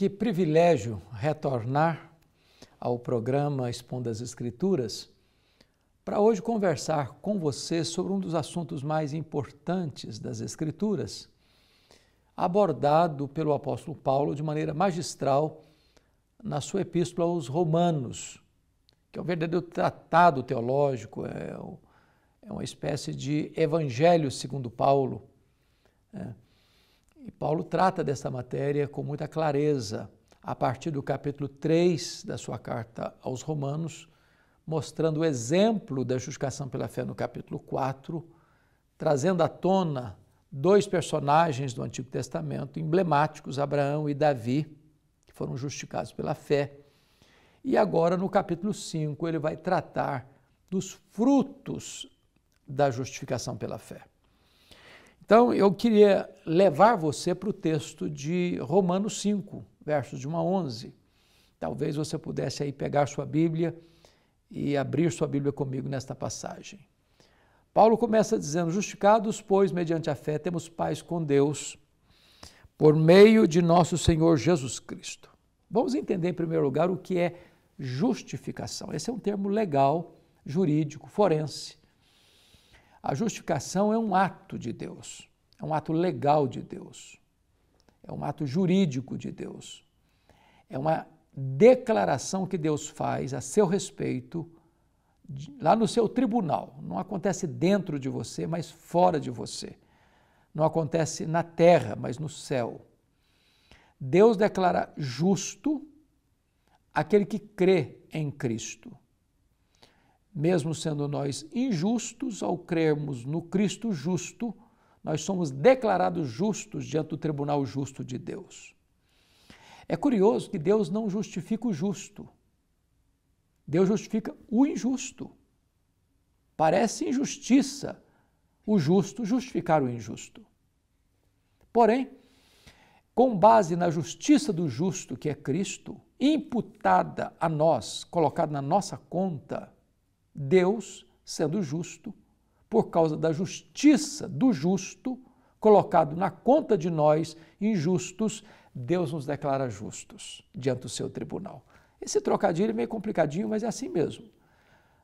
Que privilégio retornar ao programa Expondo as Escrituras para hoje conversar com você sobre um dos assuntos mais importantes das Escrituras, abordado pelo apóstolo Paulo de maneira magistral na sua epístola aos Romanos, que é um verdadeiro tratado teológico, é, é uma espécie de evangelho segundo Paulo. É. E Paulo trata dessa matéria com muita clareza a partir do capítulo 3 da sua carta aos Romanos, mostrando o exemplo da justificação pela fé no capítulo 4, trazendo à tona dois personagens do Antigo Testamento emblemáticos, Abraão e Davi, que foram justificados pela fé. E agora, no capítulo 5, ele vai tratar dos frutos da justificação pela fé. Então, eu queria levar você para o texto de Romanos 5, versos de 1 a 11. Talvez você pudesse aí pegar sua Bíblia e abrir sua Bíblia comigo nesta passagem. Paulo começa dizendo: Justificados, pois, mediante a fé, temos paz com Deus, por meio de nosso Senhor Jesus Cristo. Vamos entender, em primeiro lugar, o que é justificação. Esse é um termo legal, jurídico, forense. A justificação é um ato de Deus, é um ato legal de Deus, é um ato jurídico de Deus, é uma declaração que Deus faz a seu respeito lá no seu tribunal. Não acontece dentro de você, mas fora de você. Não acontece na terra, mas no céu. Deus declara justo aquele que crê em Cristo. Mesmo sendo nós injustos, ao crermos no Cristo justo, nós somos declarados justos diante do tribunal justo de Deus. É curioso que Deus não justifica o justo. Deus justifica o injusto. Parece injustiça o justo justificar o injusto. Porém, com base na justiça do justo, que é Cristo, imputada a nós, colocada na nossa conta, Deus, sendo justo, por causa da justiça do justo, colocado na conta de nós injustos, Deus nos declara justos diante do seu tribunal. Esse trocadilho é meio complicadinho, mas é assim mesmo.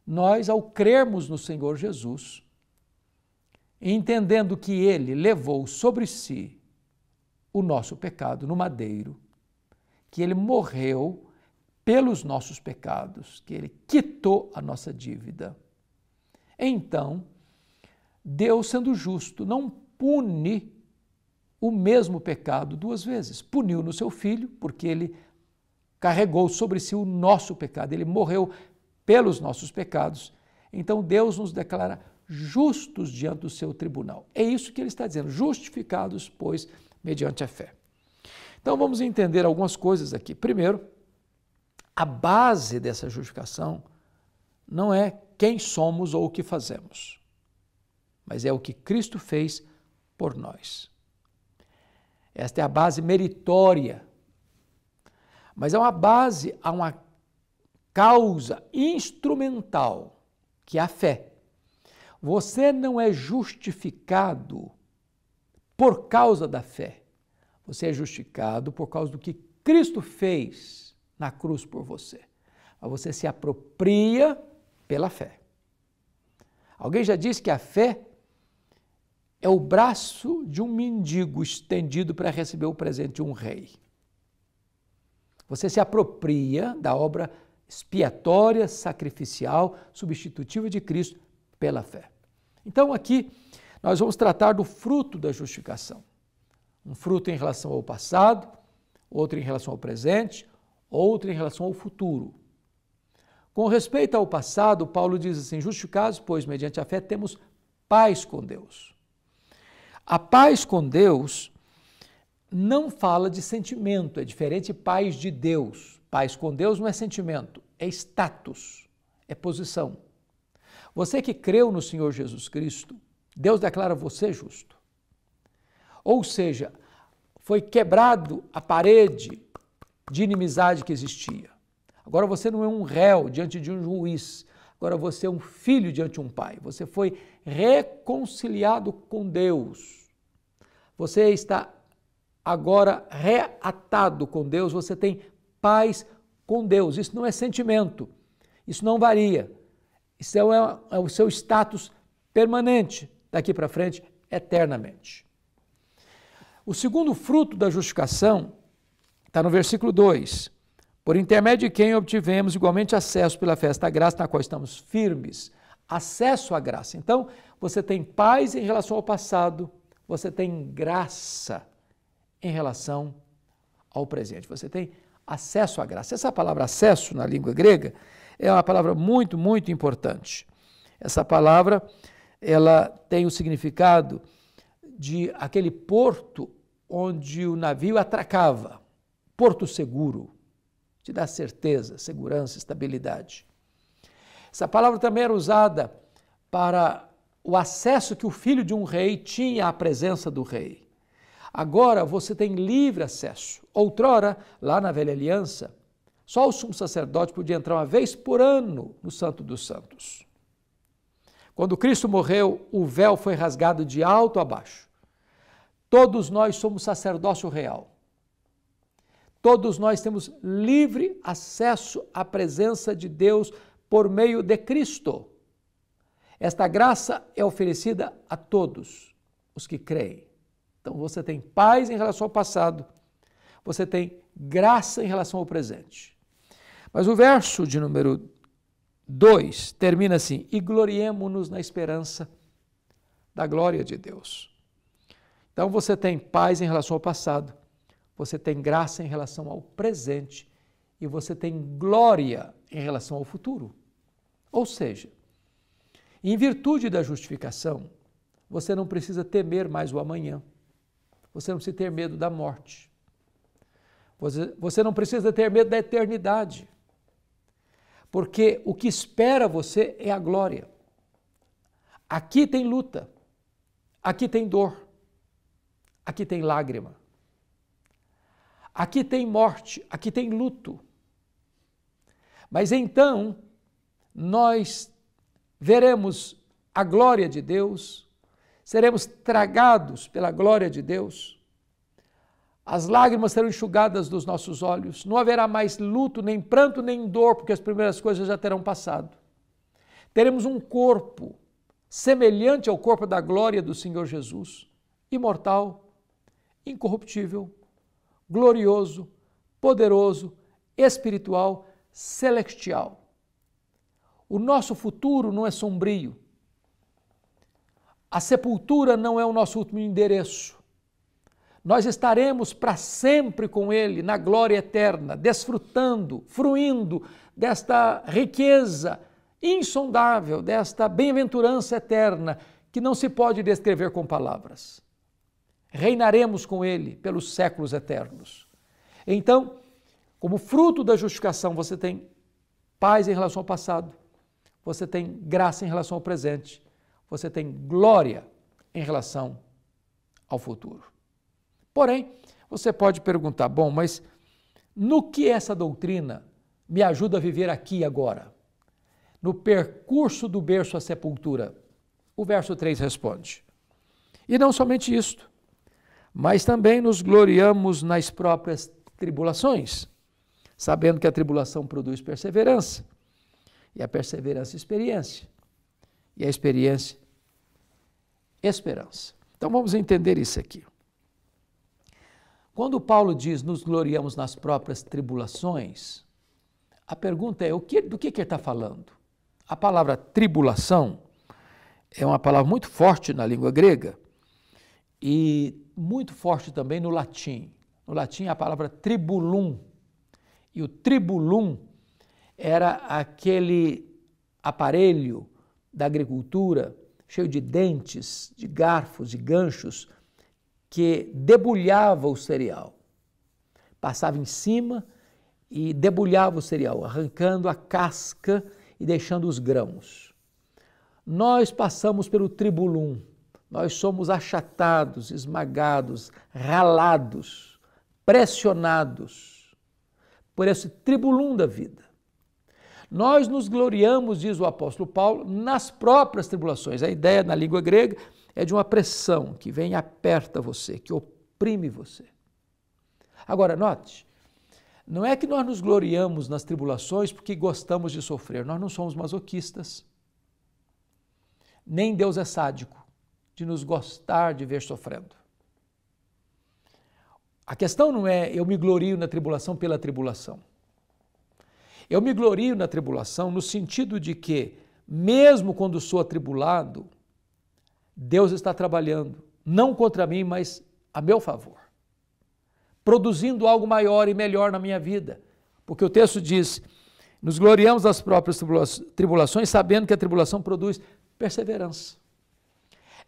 Nós, ao crermos no Senhor Jesus, entendendo que ele levou sobre si o nosso pecado no madeiro, que ele morreu pelos nossos pecados, que ele quitou a nossa dívida. Então, Deus, sendo justo, não pune o mesmo pecado duas vezes. Puniu no seu filho, porque ele carregou sobre si o nosso pecado, ele morreu pelos nossos pecados. Então, Deus nos declara justos diante do seu tribunal. É isso que ele está dizendo, justificados, pois, mediante a fé. Então, vamos entender algumas coisas aqui. Primeiro, a base dessa justificação não é quem somos ou o que fazemos, mas é o que Cristo fez por nós. Esta é a base meritória, mas é uma base, há uma causa instrumental, que é a fé. Você não é justificado por causa da fé. Você é justificado por causa do que Cristo fez na cruz por você. Mas você se apropria pela fé. Alguém já disse que a fé é o braço de um mendigo estendido para receber o presente de um rei. Você se apropria da obra expiatória, sacrificial, substitutiva de Cristo pela fé. Então, aqui nós vamos tratar do fruto da justificação. Um fruto em relação ao passado, outro em relação ao presente, outra em relação ao futuro. Com respeito ao passado, Paulo diz assim: justificados, pois, mediante a fé, temos paz com Deus. A paz com Deus não fala de sentimento, é diferente paz de Deus. Paz com Deus não é sentimento, é status, é posição. Você que creu no Senhor Jesus Cristo, Deus declara você justo. Ou seja, foi quebrado a parede de inimizade que existia. Agora você não é um réu diante de um juiz. Agora você é um filho diante de um pai. Você foi reconciliado com Deus. Você está agora reatado com Deus. Você tem paz com Deus. Isso não é sentimento. Isso não varia. Isso é, é o seu status permanente daqui para frente, eternamente. O segundo fruto da justificação Está no versículo 2. Por intermédio de quem obtivemos igualmente acesso pela festa à graça, na qual estamos firmes. Acesso à graça. Então, você tem paz em relação ao passado, você tem graça em relação ao presente. Você tem acesso à graça. Essa palavra acesso na língua grega é uma palavra muito, muito importante. Essa palavra ela tem o significado de aquele porto onde o navio atracava porto seguro, te dá certeza, segurança, estabilidade. Essa palavra também era usada para o acesso que o filho de um rei tinha à presença do rei. Agora você tem livre acesso. Outrora, lá na velha aliança, só o sumo sacerdote podia entrar uma vez por ano no Santo dos Santos. Quando Cristo morreu, o véu foi rasgado de alto a baixo. Todos nós somos sacerdócio real. Todos nós temos livre acesso à presença de Deus por meio de Cristo. Esta graça é oferecida a todos os que creem. Então você tem paz em relação ao passado, você tem graça em relação ao presente. Mas o verso de número 2 termina assim: E gloriemo-nos na esperança da glória de Deus. Então você tem paz em relação ao passado, você tem graça em relação ao presente e você tem glória em relação ao futuro. Ou seja, em virtude da justificação, você não precisa temer mais o amanhã. Você não precisa ter medo da morte. Você não precisa ter medo da eternidade. Porque o que espera você é a glória. Aqui tem luta, aqui tem dor, aqui tem lágrima Aqui tem morte, aqui tem luto. Mas então nós veremos a glória de Deus, seremos tragados pela glória de Deus, as lágrimas serão enxugadas dos nossos olhos, não haverá mais luto, nem pranto, nem dor, porque as primeiras coisas já terão passado. Teremos um corpo semelhante ao corpo da glória do Senhor Jesus, imortal, incorruptível, glorioso, poderoso, espiritual, celestial. O nosso futuro não é sombrio. A sepultura não é o nosso último endereço. Nós estaremos para sempre com Ele na glória eterna, desfrutando, fruindo desta riqueza insondável, desta bem-aventurança eterna que não se pode descrever com palavras reinaremos com Ele pelos séculos eternos. Então, como fruto da justificação, você tem paz em relação ao passado, você tem graça em relação ao presente, você tem glória em relação ao futuro. Porém, você pode perguntar: bom, mas no que essa doutrina me ajuda a viver aqui e agora? No percurso do berço à sepultura? O verso 3 responde. E não somente isto, mas também nos gloriamos nas próprias tribulações, sabendo que a tribulação produz perseverança, e a perseverança, experiência, e a experiência, esperança. Então vamos entender isso aqui. Quando Paulo diz nos gloriamos nas próprias tribulações, a pergunta é o que, do que, que ele está falando? A palavra tribulação é uma palavra muito forte na língua grega e muito forte também no latim. No latim, a palavra tribulum. E o tribulum era aquele aparelho da agricultura cheio de dentes, de garfos, de ganchos, que debulhava o cereal. Passava em cima e debulhava o cereal, arrancando a casca e deixando os grãos. Nós passamos pelo tribulum nós somos achatados, esmagados, ralados, pressionados por esse tribulum da vida. Nós nos gloriamos, diz o apóstolo Paulo, nas próprias tribulações. A ideia na língua grega é de uma pressão que vem e aperta você, que oprime você. Agora, note, não é que nós nos gloriamos nas tribulações porque gostamos de sofrer, nós não somos masoquistas. Nem Deus é sádico de nos gostar de ver sofrendo. A questão não é eu me glorio na tribulação pela tribulação. Eu me glorio na tribulação no sentido de que, mesmo quando sou atribulado, Deus está trabalhando, não contra mim, mas a meu favor, produzindo algo maior e melhor na minha vida. Porque o texto diz: nos gloriamos das próprias tribulações, sabendo que a tribulação produz perseverança.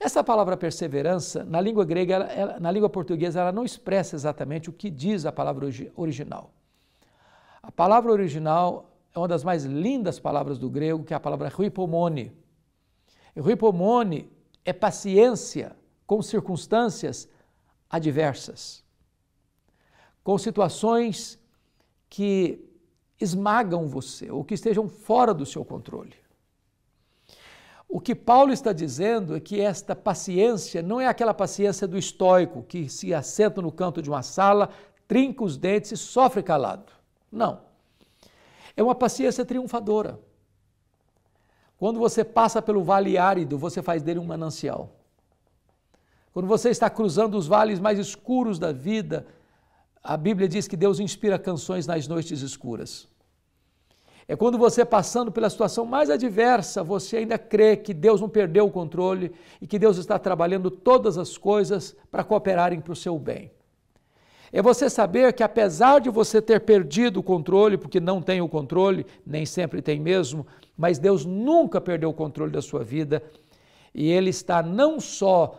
Essa palavra perseverança, na língua grega, ela, ela, na língua portuguesa, ela não expressa exatamente o que diz a palavra original. A palavra original é uma das mais lindas palavras do grego, que é a palavra ruipomone. E ruipomone é paciência com circunstâncias adversas, com situações que esmagam você ou que estejam fora do seu controle. O que Paulo está dizendo é que esta paciência não é aquela paciência do estoico que se assenta no canto de uma sala, trinca os dentes e sofre calado. Não. É uma paciência triunfadora. Quando você passa pelo vale árido, você faz dele um manancial. Quando você está cruzando os vales mais escuros da vida, a Bíblia diz que Deus inspira canções nas noites escuras. É quando você passando pela situação mais adversa, você ainda crê que Deus não perdeu o controle e que Deus está trabalhando todas as coisas para cooperarem para o seu bem. É você saber que apesar de você ter perdido o controle, porque não tem o controle, nem sempre tem mesmo, mas Deus nunca perdeu o controle da sua vida e Ele está não só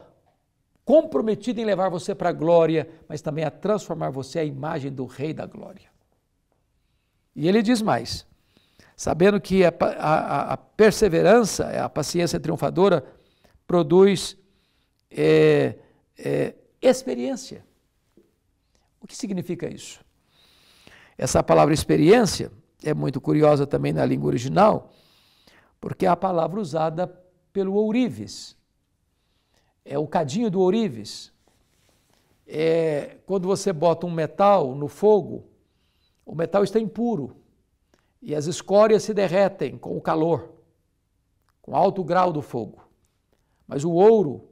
comprometido em levar você para a glória, mas também a transformar você à imagem do Rei da Glória. E ele diz mais: sabendo que a, a, a perseverança, a paciência triunfadora, produz é, é, experiência. O que significa isso? Essa palavra experiência é muito curiosa também na língua original, porque é a palavra usada pelo ourives. É o cadinho do ourives. É quando você bota um metal no fogo, o metal está impuro e as escórias se derretem com o calor, com alto grau do fogo. Mas o ouro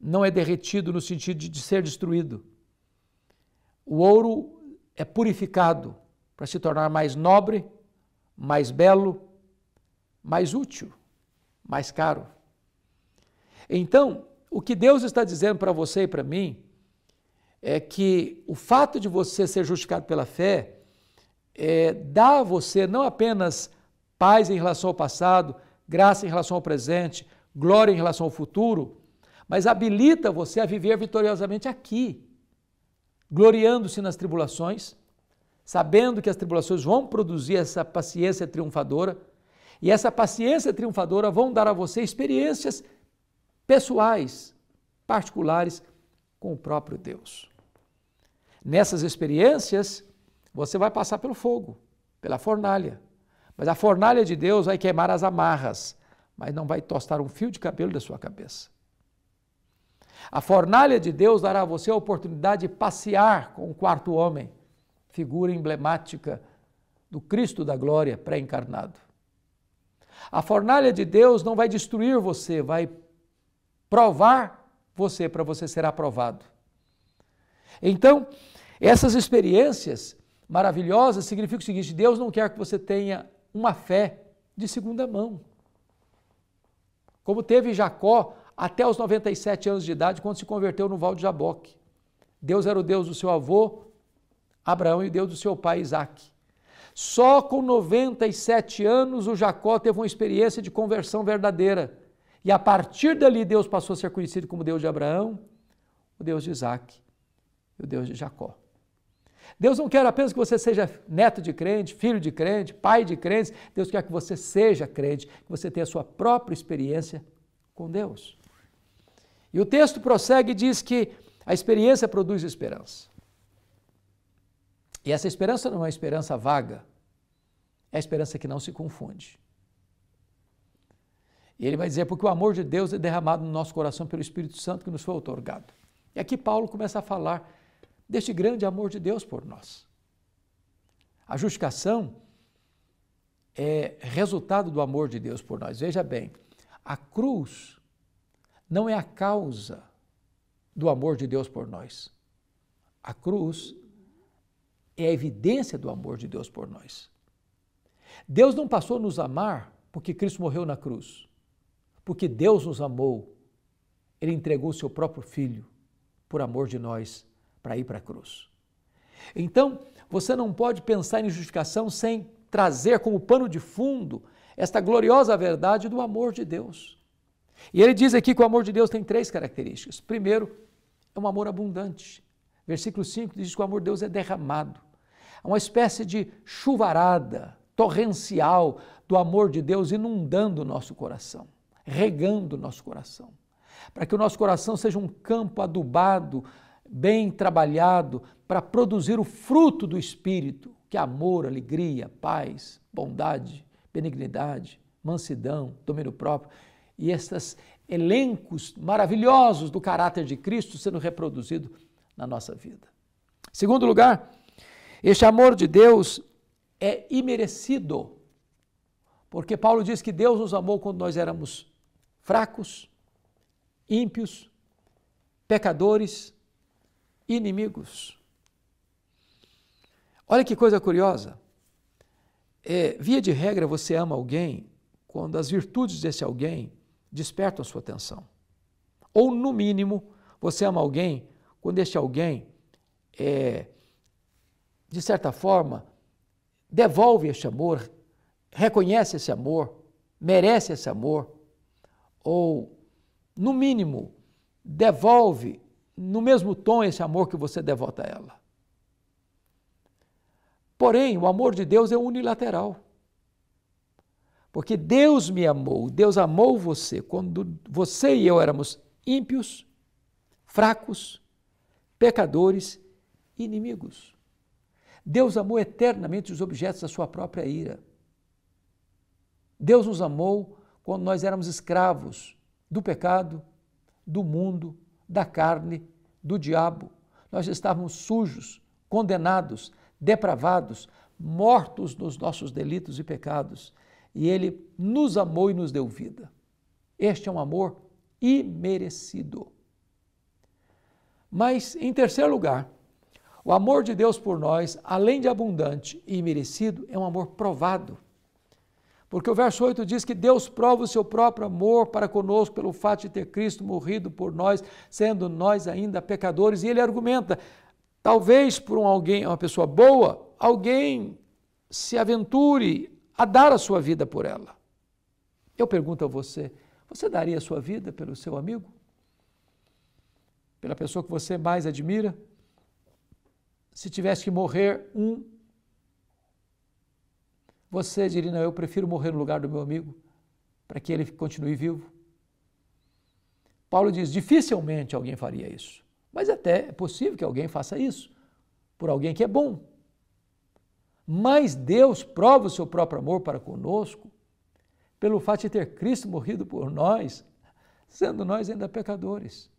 não é derretido no sentido de ser destruído. O ouro é purificado para se tornar mais nobre, mais belo, mais útil, mais caro. Então, o que Deus está dizendo para você e para mim é que o fato de você ser justificado pela fé é, dá a você não apenas paz em relação ao passado, graça em relação ao presente, glória em relação ao futuro, mas habilita você a viver vitoriosamente aqui, gloriando-se nas tribulações, sabendo que as tribulações vão produzir essa paciência triunfadora, e essa paciência triunfadora vão dar a você experiências pessoais, particulares com o próprio Deus. Nessas experiências, você vai passar pelo fogo, pela fornalha. Mas a fornalha de Deus vai queimar as amarras, mas não vai tostar um fio de cabelo da sua cabeça. A fornalha de Deus dará a você a oportunidade de passear com o quarto homem, figura emblemática do Cristo da glória pré-encarnado. A fornalha de Deus não vai destruir você, vai provar você para você ser aprovado. Então, essas experiências maravilhosa significa o seguinte: Deus não quer que você tenha uma fé de segunda mão. Como teve Jacó até os 97 anos de idade, quando se converteu no Val de Jaboque. Deus era o Deus do seu avô, Abraão, e o Deus do seu pai, Isaac. Só com 97 anos o Jacó teve uma experiência de conversão verdadeira. E a partir dali Deus passou a ser conhecido como Deus de Abraão, o Deus de Isaac e o Deus de Jacó. Deus não quer apenas que você seja neto de crente, filho de crente, pai de crentes. Deus quer que você seja crente, que você tenha a sua própria experiência com Deus. E o texto prossegue e diz que a experiência produz esperança. E essa esperança não é uma esperança vaga, é a esperança que não se confunde. E ele vai dizer, porque o amor de Deus é derramado no nosso coração pelo Espírito Santo que nos foi outorgado. E aqui Paulo começa a falar deste grande amor de Deus por nós. A justificação é resultado do amor de Deus por nós. Veja bem, a cruz não é a causa do amor de Deus por nós. A cruz é a evidência do amor de Deus por nós. Deus não passou a nos amar porque Cristo morreu na cruz. Porque Deus nos amou. Ele entregou o seu próprio filho por amor de nós para ir para a cruz. Então, você não pode pensar em justificação sem trazer como pano de fundo esta gloriosa verdade do amor de Deus. E ele diz aqui que o amor de Deus tem três características. Primeiro, é um amor abundante. Versículo 5 diz que o amor de Deus é derramado. É uma espécie de chuvarada torrencial do amor de Deus inundando o nosso coração, regando o nosso coração. Para que o nosso coração seja um campo adubado bem trabalhado para produzir o fruto do Espírito, que é amor, alegria, paz, bondade, benignidade, mansidão, domínio próprio. E esses elencos maravilhosos do caráter de Cristo sendo reproduzido na nossa vida. Segundo lugar, este amor de Deus é imerecido, porque Paulo diz que Deus nos amou quando nós éramos fracos, ímpios, pecadores, inimigos. Olha que coisa curiosa. É, via de regra, você ama alguém quando as virtudes desse alguém despertam sua atenção. Ou, no mínimo, você ama alguém quando este alguém, é, de certa forma, devolve este amor, reconhece esse amor, merece esse amor, ou, no mínimo, devolve no mesmo tom esse amor que você devota a ela. Porém, o amor de Deus é unilateral. Porque Deus me amou, Deus amou você quando você e eu éramos ímpios, fracos, pecadores, inimigos. Deus amou eternamente os objetos da sua própria ira. Deus nos amou quando nós éramos escravos do pecado, do mundo, da carne, do diabo. Nós estávamos sujos, condenados, depravados, mortos nos nossos delitos e pecados, e Ele nos amou e nos deu vida. Este é um amor imerecido. Mas, em terceiro lugar, o amor de Deus por nós, além de abundante e merecido, é um amor provado. Porque o verso 8 diz que Deus prova o seu próprio amor para conosco pelo fato de ter Cristo morrido por nós, sendo nós ainda pecadores. E ele argumenta: talvez por um alguém, uma pessoa boa, alguém se aventure a dar a sua vida por ela. Eu pergunto a você: você daria a sua vida pelo seu amigo? Pela pessoa que você mais admira? Se tivesse que morrer um você diria, não, eu prefiro morrer no lugar do meu amigo, para que ele continue vivo. Paulo diz: dificilmente alguém faria isso. Mas até é possível que alguém faça isso, por alguém que é bom. Mas Deus prova o seu próprio amor para conosco pelo fato de ter Cristo morrido por nós, sendo nós ainda pecadores.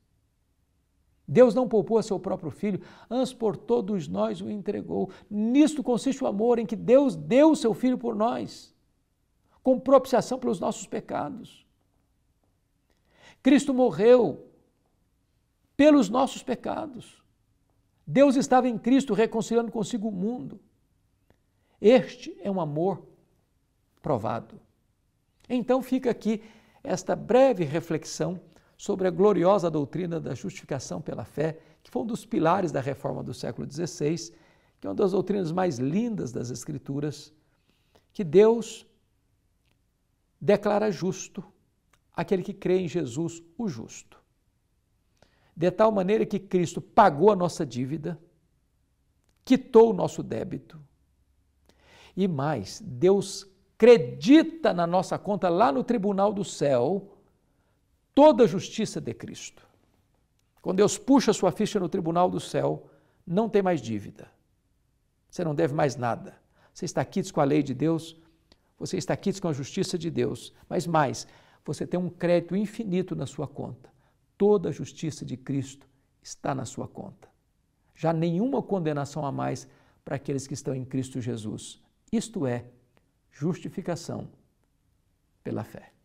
Deus não poupou a seu próprio filho, antes por todos nós o entregou. Nisto consiste o amor em que Deus deu o seu filho por nós, com propiciação pelos nossos pecados. Cristo morreu pelos nossos pecados. Deus estava em Cristo reconciliando consigo o mundo. Este é um amor provado. Então fica aqui esta breve reflexão sobre a gloriosa doutrina da justificação pela fé, que foi um dos pilares da reforma do século XVI, que é uma das doutrinas mais lindas das Escrituras, que Deus declara justo aquele que crê em Jesus, o justo. De tal maneira que Cristo pagou a nossa dívida, quitou o nosso débito. E mais, Deus credita na nossa conta lá no tribunal do céu toda a justiça de Cristo. Quando Deus puxa sua ficha no tribunal do céu, não tem mais dívida. Você não deve mais nada. Você está quites com a lei de Deus, você está quites com a justiça de Deus. Mas mais, você tem um crédito infinito na sua conta. Toda a justiça de Cristo está na sua conta. Já nenhuma condenação a mais para aqueles que estão em Cristo Jesus. Isto é, justificação pela fé.